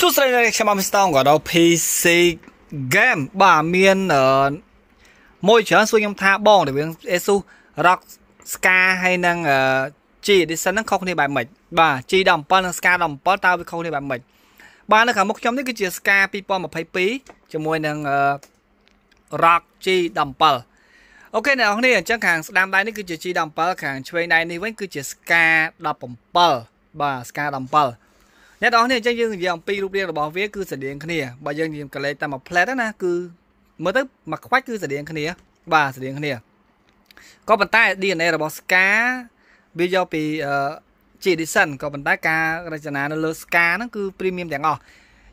សួស្តីអ្នកខ្ញុំអមស្តងក៏ដល់ PC game បាទមានមួយច្រើនសួរខ្ញុំថាបងតើវា Asus ROG Scar ហើយនឹង G Edition ហ្នឹងខុសគ្នាបែបម៉េចបាទ G 17និង Scar 17តើវាខុសគ្នាបែបម៉េចបាទនៅខាងមុខខ្ញុំនេះគឺជា Scar 2022ជាមួយនឹង ROG G 17អូខេអ្នកនរគ្នាអញ្ចឹងខាងស្ដាំដៃនេះគឺជា G 17ខាងឆ្វេងដៃនេះវិញគឺជា Scar 17បាទ Scar 17អ្នកនរអញ្ចឹងយើងនិយាយអំពីរូបរាងរបស់វាគឺស្រដៀងគ្នា បើយើងនិយាយកលេសតាមមួយផ្លែតណាគឺមើលទៅមួយខ្វាច់គឺស្រដៀងគ្នា បាទស្រដៀងគ្នាក៏ប៉ុន្តែ DNA របស់ Ska វាយកពីជា Edison ក៏ប៉ុន្តែការរចនានៅលើ Ska ហ្នឹងគឺ premium ទាំងអស់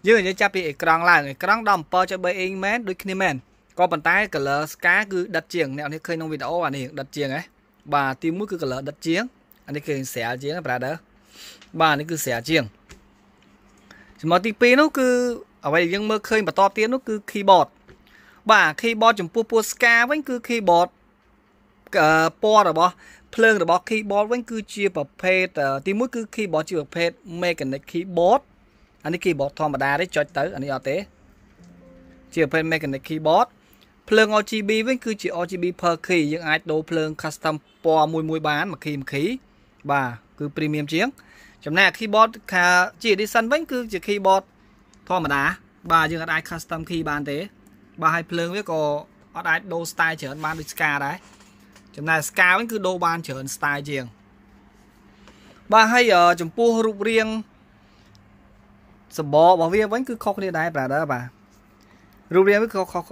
យើងនិយាយចាប់ពីអេក្រង់ឡើងអេក្រង់17.3អ៊ីងមែនដូចគ្នាមែនក៏ប៉ុន្តែ color Ska គឺដិតជាងអ្នកនេះឃើញក្នុងវីដេអូអានេះដិតជាងហ៎បាទទីមួយគឺ color ដិតជាងអានេះគឺស្រាលជាង brother បាទនេះគឺស្រាលជាងចំណុចទី2នោះគឺអ្វីដែលយើងមើលឃើញបន្តទៀតនោះគឺ keyboard បាទ keyboard ចំពោះពួក Ska វិញ គឺ keyboard ពណ៌របស់ភ្លើងរបស់ keyboard វិញគឺជាប្រភេទទីមួយគឺ keyboard ជាប្រភេទ mechanic keyboard អានេះ keyboard ធម្មតាទេចុចទៅអានេះអត់ទេជាប្រភេទ mechanic keyboard ភ្លើង RGB វិញ គឺជា RGB per key យើងអាចដូរភ្លើង custom ពណ៌មួយមួយបានមួយ key មួយ key បាទគឺ premium ជាងចំណែក keyboard ខាជា edition វិញគឺជា keyboard ធម្មតាបាទយើងអាច custom key បានទេបាទហើយភ្លើងវាក៏អត់អាចដូរ style ច្រើនបានដូច Scar ដែរចំណែក Scar វិញគឺដូរបានច្រើន style ជាងបាទហើយចំពោះរូបរាងសម្បរបស់វាវិញគឺខុសគ្នាដែរ brother បាទរូបរាងវាខុសខុស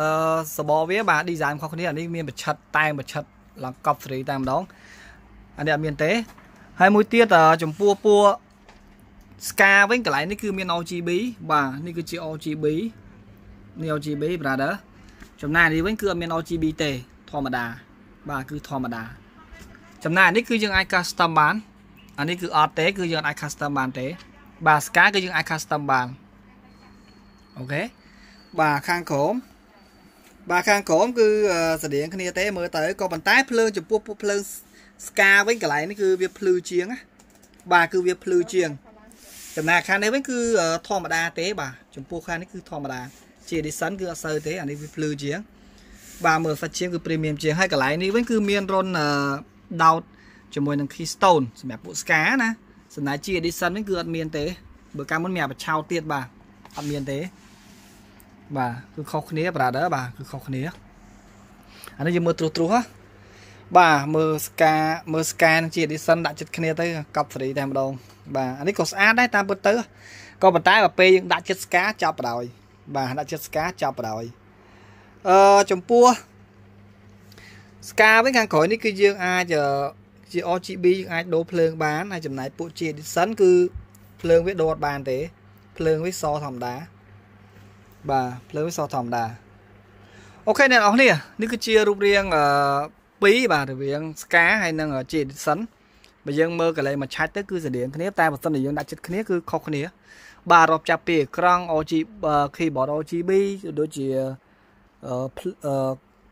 អឺសម្បវាបាទ design ខុសគ្នាអានេះមានប្រឆិតតែងប្រឆិតឡើងកប់ស្រីតែម្ដងអានេះអត់មានទេហើយមួយទៀតចំពោះពួរ Ska វិញកន្លែងនេះគឺមាន RGB បាទនេះគឺជា RGB នេះ RGB brother ចំណែកនេះវិញគឺអត់មាន RGB ទេធម្មតាបាទគឺធម្មតា ចំណែកនេះគឺយើងអាច custom បានអានេះគឺអត់ទេគឺយើងអាច custom បានទេ បាទ Ska គឺយើងអាច custom បានអូខេបាទខាងក្រោមបាទខាងក្រោមគឺស្រដៀងគ្នាទេមើលទៅក៏ប៉ុន្តែភ្លើងចំពោះពួកភ្លើងស្កាវិញកន្លែងនេះគឺវាភ្លឺជាងណាបាទគឺវាភ្លឺជាងចំណាខាងនេះវិញគឺធម្មតាទេបាទចំពោះខាងនេះគឺធម្មតាជា edition គឺអត់សូវទេអានេះវាភ្លឺជាងបាទមើលសាច់ជាងគឺ premium ជាងហើយកន្លែងនេះវិញគឺមានរុនដោតជាមួយនឹង keystone សម្រាប់ពួក ska ណាសំណាជា edition វិញគឺអត់មានទេបើកាលមុនមានអាបឆោតទៀតបាទអត់មានទេបាទគឺខុសគ្នា brother បាទគឺខុសគ្នាអានេះយើងមើលត្រុសត្រុសហ៎បាទមើលស្កាមើលស្កានឹងជា edition ដាក់ចិត្តគ្នាទៅ កប់សេរីតែម្ដងបាទអានេះក៏ស្អាតដែរតាមពិតទៅក៏ប៉ុន្តែបើពេលយើងដាក់ចិត្តស្កាចាប់បដ ாய் បាទដាក់ចិត្តស្កាចាប់បដ ாய் អឺចំពោះស្កាវិញខាងក្រោយនេះគឺយើងអាចជា RGB យើងអាចដូរភ្លើងបានហើយចំណាយពួកជា edition គឺភ្លើងវាដូរអត់បានទេភ្លើងវាសធម្មតាបាទភ្លើងវាសធម្មតាអូខេអ្នកនរនេះនេះគឺជារូបរាងអឺ2បាទរវាង Ska ហើយនិង J Edison បើយើងមើលកន្លែងមួយឆាច់ទៅគឺស្រដៀងគ្នាតែបើសិនជាយើងដាក់ចិត្តគ្នាគឺខុសគ្នា បាទរាប់ចាប់ពីអេក្រង់ OG keyboard RGB ដូចជា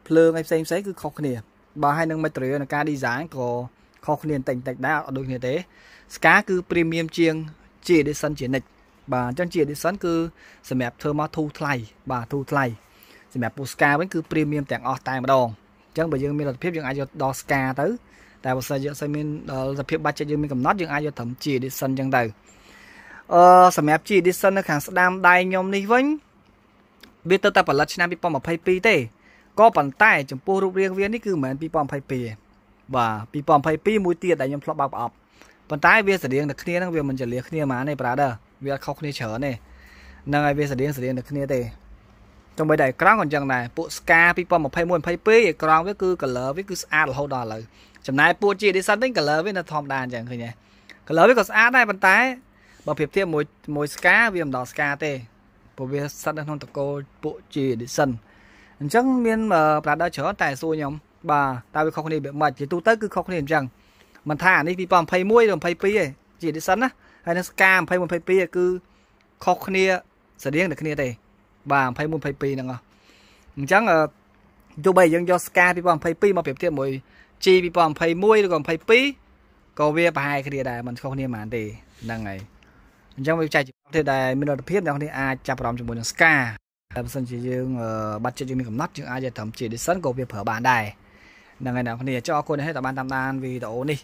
ភ្លើងឯផ្សេងផ្សេងគឺខុសគ្នាបាទហើយនឹង material នៃការ design ក៏ខុសគ្នាបន្តិចបន្តិចដែរអត់ដូចគ្នាទេ Ska គឺ premium ជាង J Edison ជានិច្ចបាទអញ្ចឹង J Edison គឺសម្រាប់ធ្វើមកធូរថ្លៃបាទធូរថ្លៃសម្រាប់ពូ Ska វិញគឺ premium ទាំងអស់តែម្ដងចឹងបើយើងមានលទ្ធភាពយើងអាចយកដល់ស្កាទៅតែបើសិនយើងអត់សូវមានលទ្ធភាពបាច់ចិត្តយើងមានកំណត់យើងអាចយកត្រឹម G Edition ចឹងទៅអឺសម្រាប់ G Edition នៅខាងស្ដាំដៃខ្ញុំនេះវិញវាទៅតែផលិតឆ្នាំ2022ទេក៏ប៉ុន្តែចំពោះរូបរាងវានេះគឺមិនមែន2022ទេបាទ2022មួយទៀតដែលខ្ញុំធ្លាប់បើកប្រអប់ប៉ុន្តែវាស្រដៀងតែគ្នាហ្នឹងវាមិនចលាគ្នាហ្មងទេ brother វាខុសគ្នាច្រើនទេហ្នឹងហើយវាស្រដៀងស្រដៀងតែគ្នាទេទង្វើដែលអេក្រង់ក៏អញ្ចឹងដែរពួកស្កា2021 22អេក្រង់វាគឺ color វាគឺស្អាតរហូតដល់ឥឡូវចំណាយពួកជា design វិញ color វានៅធម្មតាអញ្ចឹងឃើញទេ color វាក៏ស្អាតដែរប៉ុន្តែបើប្រៀបធៀបមួយមួយស្កាវាមិនដល់ស្កាទេព្រោះវាស្ថិតនៅក្នុងតកូលពួកជា design អញ្ចឹងមានប្រដៅច្រើនតែសួរខ្ញុំបាទតើវាខុសគ្នាបែបម៉េចជាទូទៅគឺខុសគ្នាអញ្ចឹងមិនថាអានេះ2021ឬ22ទេជា design ណាហើយនឹងស្កា2022គឺខុសគ្នាស្រដៀងតែគ្នាទេបាទ21 22ហ្នឹងអស់អញ្ចឹងទោះបីយើងយកស្កា2022មកប្រៀបធៀបមួយ G 2021ឬក៏22ក៏វាប្រហែលគ្នាដែរមិនខុសគ្នាប៉ុន្មានទេហ្នឹងហើយអញ្ចឹងវាចែកជាប្រភេទដែលមានលទ្ធភាពអ្នកនរអាចចាប់អារម្មណ៍ជាមួយនឹងស្កាតែបើសិនជាយើងបាត់ចិត្តយើងមានកំណត់យើងអាចយកត្រឹមជា Edison ក៏វាប្រើបានដែរហ្នឹងហើយអ្នកនរចុះអរគុណដែលបានតាមដានវីដេអូនេះ